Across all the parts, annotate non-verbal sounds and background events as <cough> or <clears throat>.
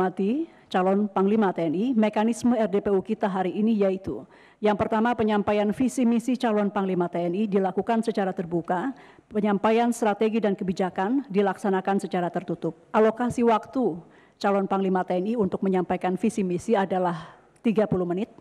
Mati, calon Panglima TNI, mekanisme RDPU kita hari ini yaitu yang pertama penyampaian visi misi calon Panglima TNI dilakukan secara terbuka, penyampaian strategi dan kebijakan dilaksanakan secara tertutup. Alokasi waktu calon Panglima TNI untuk menyampaikan visi misi adalah 30 menit.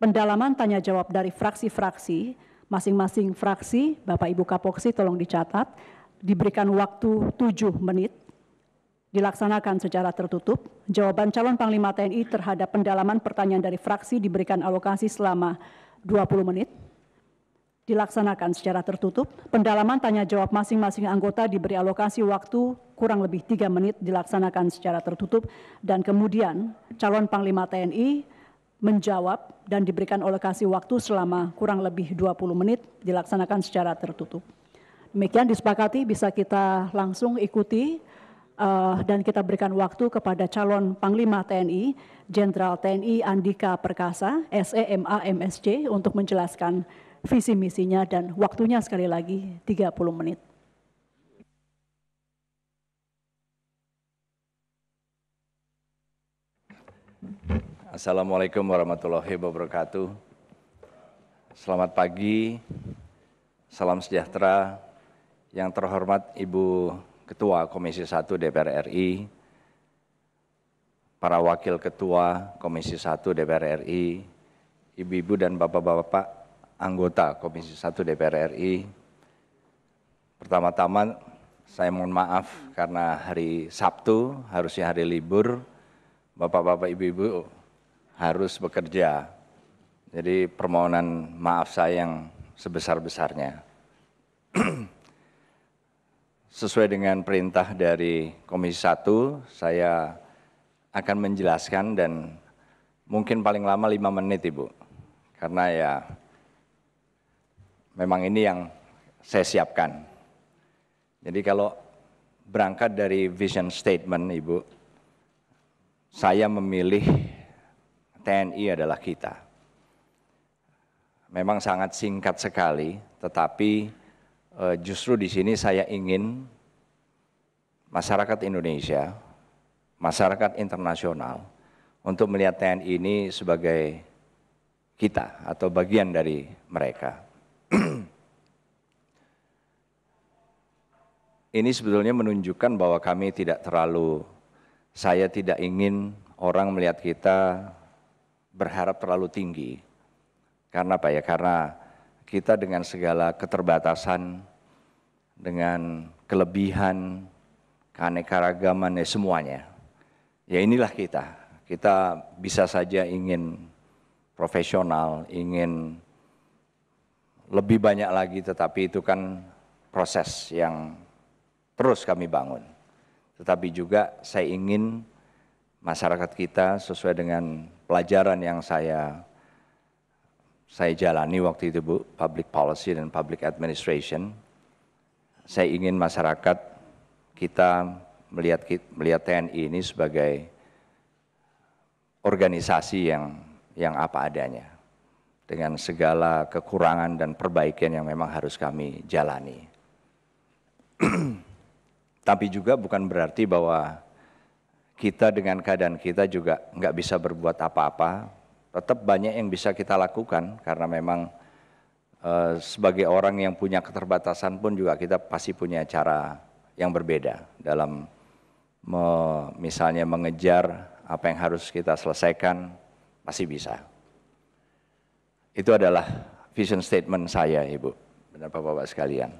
Pendalaman tanya jawab dari fraksi-fraksi, masing-masing fraksi, Bapak Ibu Kapoksi tolong dicatat, diberikan waktu 7 menit dilaksanakan secara tertutup. Jawaban calon Panglima TNI terhadap pendalaman pertanyaan dari fraksi diberikan alokasi selama 20 menit. Dilaksanakan secara tertutup. Pendalaman tanya jawab masing-masing anggota diberi alokasi waktu kurang lebih tiga menit dilaksanakan secara tertutup dan kemudian calon Panglima TNI menjawab dan diberikan alokasi waktu selama kurang lebih 20 menit dilaksanakan secara tertutup. Demikian disepakati bisa kita langsung ikuti uh, dan kita berikan waktu kepada calon Panglima TNI, Jenderal TNI Andika Perkasa, SEMA-MSC untuk menjelaskan visi misinya dan waktunya sekali lagi 30 menit. Assalamualaikum warahmatullahi wabarakatuh. Selamat pagi, salam sejahtera. Yang terhormat Ibu Ketua Komisi 1 DPR RI, para Wakil Ketua Komisi 1 DPR RI, Ibu-Ibu dan Bapak-Bapak anggota Komisi 1 DPR RI, pertama-tama saya mohon maaf karena hari Sabtu harusnya hari libur, Bapak-Bapak, Ibu-Ibu harus bekerja. Jadi permohonan maaf saya yang sebesar-besarnya. <clears throat> sesuai dengan perintah dari Komisi 1, saya akan menjelaskan dan mungkin paling lama lima menit Ibu. Karena ya memang ini yang saya siapkan. Jadi kalau berangkat dari vision statement Ibu, saya memilih TNI adalah kita. Memang sangat singkat sekali, tetapi Eh, justru di sini saya ingin masyarakat Indonesia, masyarakat internasional untuk melihat TNI ini sebagai kita atau bagian dari mereka. <clears throat> ini sebetulnya menunjukkan bahwa kami tidak terlalu, saya tidak ingin orang melihat kita berharap terlalu tinggi. Karena apa ya? Karena kita dengan segala keterbatasan, dengan kelebihan, keanekaragaman, ya semuanya. Ya inilah kita. Kita bisa saja ingin profesional, ingin lebih banyak lagi, tetapi itu kan proses yang terus kami bangun. Tetapi juga saya ingin masyarakat kita sesuai dengan pelajaran yang saya saya jalani waktu itu Bu, public policy dan public administration. Saya ingin masyarakat kita melihat melihat TNI ini sebagai organisasi yang yang apa adanya dengan segala kekurangan dan perbaikan yang memang harus kami jalani. <clears throat> Tapi juga bukan berarti bahwa kita dengan keadaan kita juga nggak bisa berbuat apa-apa tetap banyak yang bisa kita lakukan karena memang e, sebagai orang yang punya keterbatasan pun juga kita pasti punya cara yang berbeda dalam me, misalnya mengejar apa yang harus kita selesaikan pasti bisa. Itu adalah vision statement saya, Ibu dan Bapak-bapak sekalian.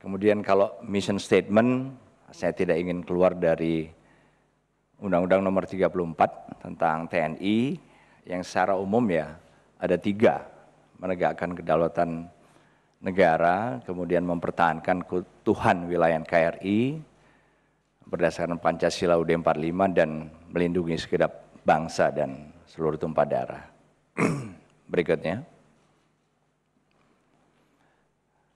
Kemudian kalau mission statement saya tidak ingin keluar dari Undang-Undang Nomor 34 tentang TNI yang secara umum ya ada tiga menegakkan kedaulatan negara, kemudian mempertahankan Tuhan wilayah NKRI berdasarkan Pancasila UUD 45 dan melindungi sekedap bangsa dan seluruh tumpah darah. <clears throat> Berikutnya.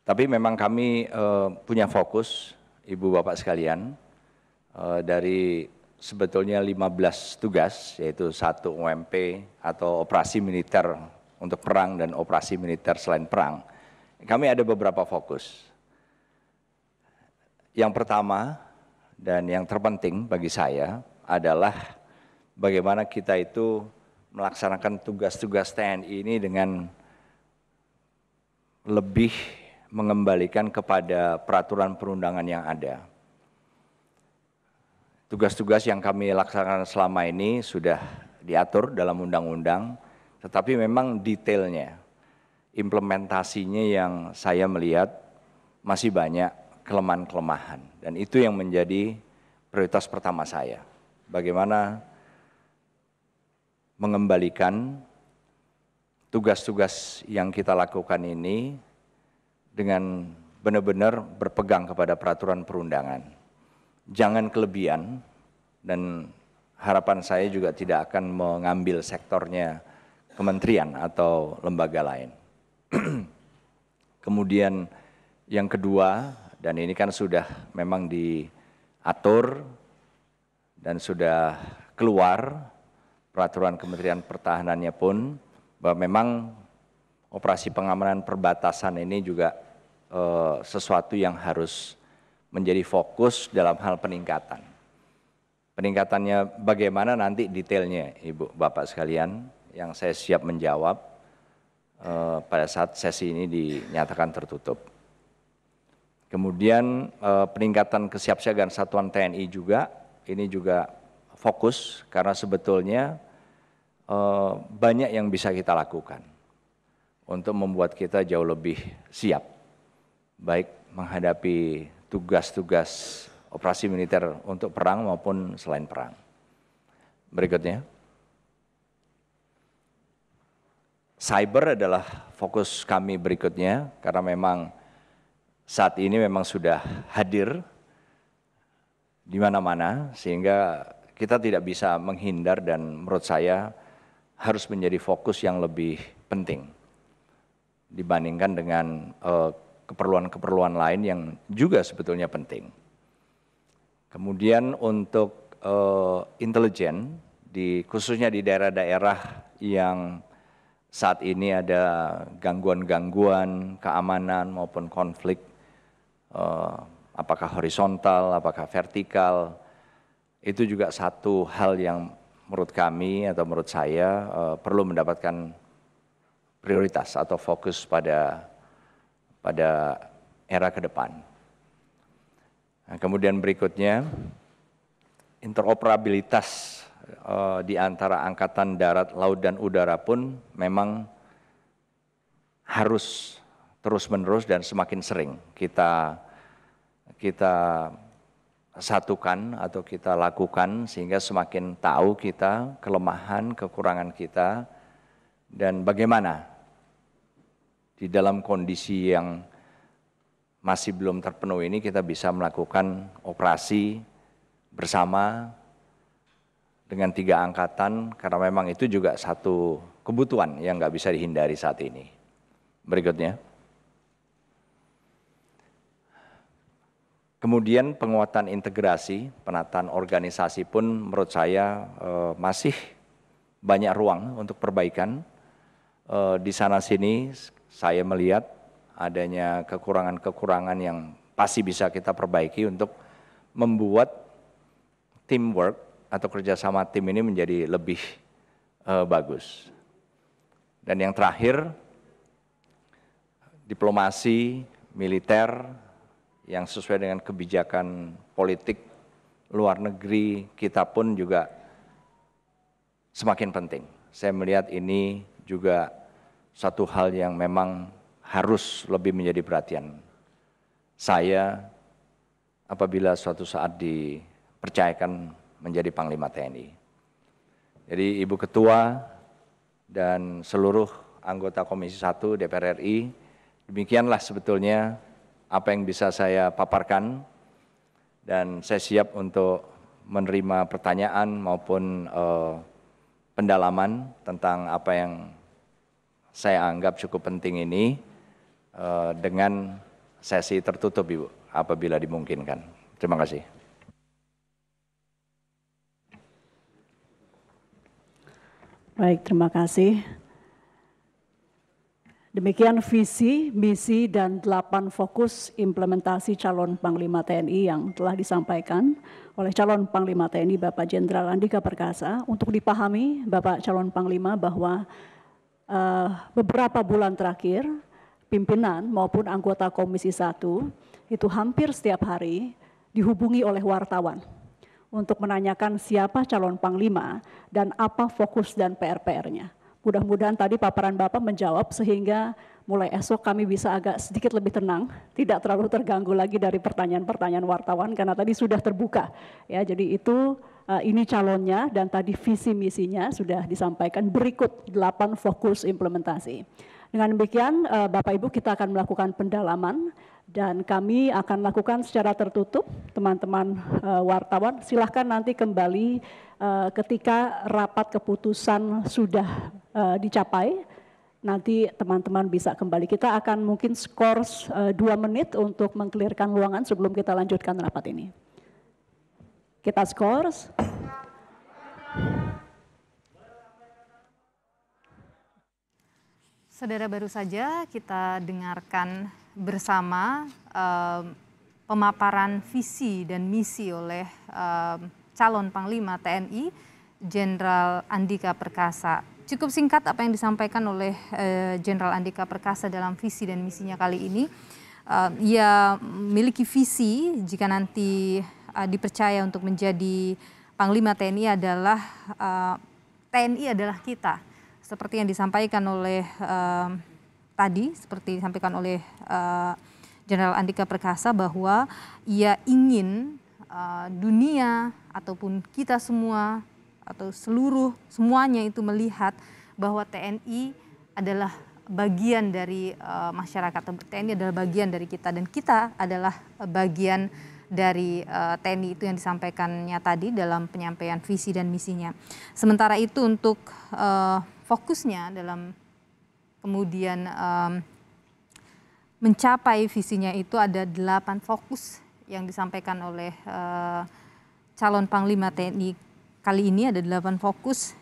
Tapi memang kami uh, punya fokus, Ibu Bapak sekalian, uh, dari sebetulnya 15 tugas yaitu satu UMP atau operasi militer untuk perang dan operasi militer selain perang. Kami ada beberapa fokus. Yang pertama dan yang terpenting bagi saya adalah bagaimana kita itu melaksanakan tugas-tugas TNI ini dengan lebih mengembalikan kepada peraturan perundangan yang ada. Tugas-tugas yang kami laksanakan selama ini sudah diatur dalam undang-undang, tetapi memang detailnya, implementasinya yang saya melihat masih banyak kelemahan-kelemahan. Dan itu yang menjadi prioritas pertama saya. Bagaimana mengembalikan tugas-tugas yang kita lakukan ini dengan benar-benar berpegang kepada peraturan perundangan jangan kelebihan dan harapan saya juga tidak akan mengambil sektornya kementerian atau lembaga lain. <clears throat> Kemudian yang kedua, dan ini kan sudah memang diatur dan sudah keluar peraturan Kementerian Pertahanannya pun bahwa memang operasi pengamanan perbatasan ini juga e, sesuatu yang harus menjadi fokus dalam hal peningkatan. Peningkatannya bagaimana nanti detailnya Ibu Bapak sekalian yang saya siap menjawab eh, pada saat sesi ini dinyatakan tertutup. Kemudian eh, peningkatan kesiapsiagaan satuan TNI juga ini juga fokus karena sebetulnya eh, banyak yang bisa kita lakukan untuk membuat kita jauh lebih siap baik menghadapi tugas-tugas operasi militer untuk perang maupun selain perang. Berikutnya. Cyber adalah fokus kami berikutnya karena memang saat ini memang sudah hadir di mana-mana sehingga kita tidak bisa menghindar dan menurut saya harus menjadi fokus yang lebih penting dibandingkan dengan uh, keperluan-keperluan lain yang juga sebetulnya penting. Kemudian untuk uh, intelijen, di, khususnya di daerah-daerah yang saat ini ada gangguan-gangguan keamanan maupun konflik, uh, apakah horizontal, apakah vertikal, itu juga satu hal yang menurut kami atau menurut saya uh, perlu mendapatkan prioritas atau fokus pada pada era ke depan. Nah, kemudian berikutnya interoperabilitas uh, di antara angkatan darat, laut dan udara pun memang harus terus-menerus dan semakin sering kita kita satukan atau kita lakukan sehingga semakin tahu kita kelemahan, kekurangan kita dan bagaimana di dalam kondisi yang masih belum terpenuhi ini kita bisa melakukan operasi bersama dengan tiga angkatan karena memang itu juga satu kebutuhan yang nggak bisa dihindari saat ini. Berikutnya. Kemudian penguatan integrasi, penataan organisasi pun menurut saya e, masih banyak ruang untuk perbaikan. E, di sana sini saya melihat adanya kekurangan-kekurangan yang pasti bisa kita perbaiki untuk membuat teamwork atau kerjasama tim ini menjadi lebih uh, bagus. Dan yang terakhir, diplomasi militer yang sesuai dengan kebijakan politik luar negeri kita pun juga semakin penting. Saya melihat ini juga satu hal yang memang harus lebih menjadi perhatian. Saya apabila suatu saat dipercayakan menjadi Panglima TNI. Jadi Ibu Ketua dan seluruh anggota Komisi 1 DPR RI, demikianlah sebetulnya apa yang bisa saya paparkan dan saya siap untuk menerima pertanyaan maupun eh, pendalaman tentang apa yang saya anggap cukup penting ini uh, dengan sesi tertutup Ibu apabila dimungkinkan. Terima kasih. Baik, terima kasih. Demikian visi, misi, dan delapan fokus implementasi calon Panglima TNI yang telah disampaikan oleh calon Panglima TNI Bapak Jenderal Andika Perkasa untuk dipahami Bapak calon Panglima bahwa uh, beberapa bulan terakhir pimpinan maupun anggota Komisi 1 itu hampir setiap hari dihubungi oleh wartawan untuk menanyakan siapa calon panglima dan apa fokus dan PR-PR-nya. Mudah-mudahan tadi paparan Bapak menjawab sehingga mulai esok kami bisa agak sedikit lebih tenang, tidak terlalu terganggu lagi dari pertanyaan-pertanyaan wartawan karena tadi sudah terbuka. Ya, jadi itu Eh, ini calonnya dan tadi visi misinya sudah disampaikan berikut 8 fokus implementasi. Dengan demikian eh, Bapak Ibu kita akan melakukan pendalaman dan kami akan lakukan secara tertutup teman-teman eh, wartawan silahkan nanti kembali ketika rapat keputusan sudah dicapai nanti teman-teman bisa kembali kita akan mungkin skors dua menit untuk mengklirkan ruangan sebelum kita lanjutkan rapat ini. Kita skor. Saudara baru saja kita dengarkan bersama eh, pemaparan visi dan misi oleh eh, calon Panglima TNI Jenderal Andika Perkasa. Cukup singkat apa yang disampaikan oleh eh, Jenderal uh, Andika Perkasa dalam visi dan misinya kali ini. Uh, ia memiliki visi jika nanti uh, dipercaya untuk menjadi Panglima TNI adalah uh, eh, TNI adalah kita. Seperti yang disampaikan oleh uh, tadi, seperti disampaikan oleh Jenderal uh, Andika Perkasa bahwa ia ingin uh, dunia ataupun kita semua atau seluruh semuanya itu melihat bahwa TNI adalah bagian dari uh, masyarakat. TNI adalah bagian dari kita dan kita adalah bagian dari uh, eh, TNI itu yang disampaikannya tadi dalam penyampaian visi dan misinya. Sementara itu untuk uh, fokusnya dalam kemudian um, mencapai visinya itu ada delapan fokus yang disampaikan oleh uh, calon panglima TNI kali ini ada delapan fokus.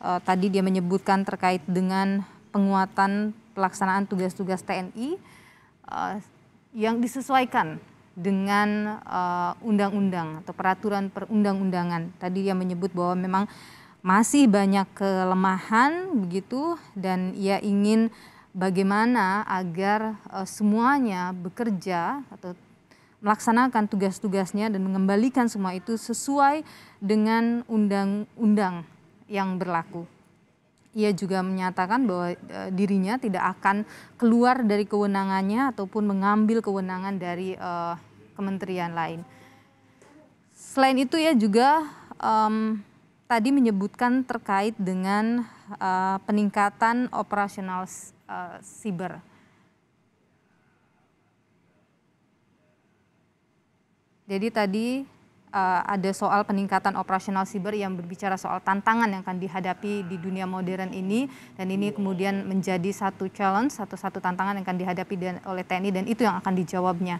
Uh, tadi dia menyebutkan terkait dengan penguatan pelaksanaan tugas-tugas TNI uh, yang disesuaikan dengan eh, undang-undang uh, atau peraturan perundang-undangan. Tadi ia menyebut bahwa memang masih banyak kelemahan begitu dan ia ingin bagaimana agar uh, semuanya bekerja atau melaksanakan tugas-tugasnya dan mengembalikan semua itu sesuai dengan undang-undang yang berlaku. Ia juga menyatakan bahwa eh, dirinya tidak akan keluar dari kewenangannya ataupun mengambil kewenangan dari uh, kementerian lain. Selain itu ya juga um, tadi menyebutkan terkait dengan uh, peningkatan operasional uh, siber. Jadi tadi uh, ada soal peningkatan operasional siber yang berbicara soal tantangan yang akan dihadapi di dunia modern ini dan ini kemudian menjadi satu challenge, satu-satu tantangan yang akan dihadapi oleh TNI dan itu yang akan dijawabnya.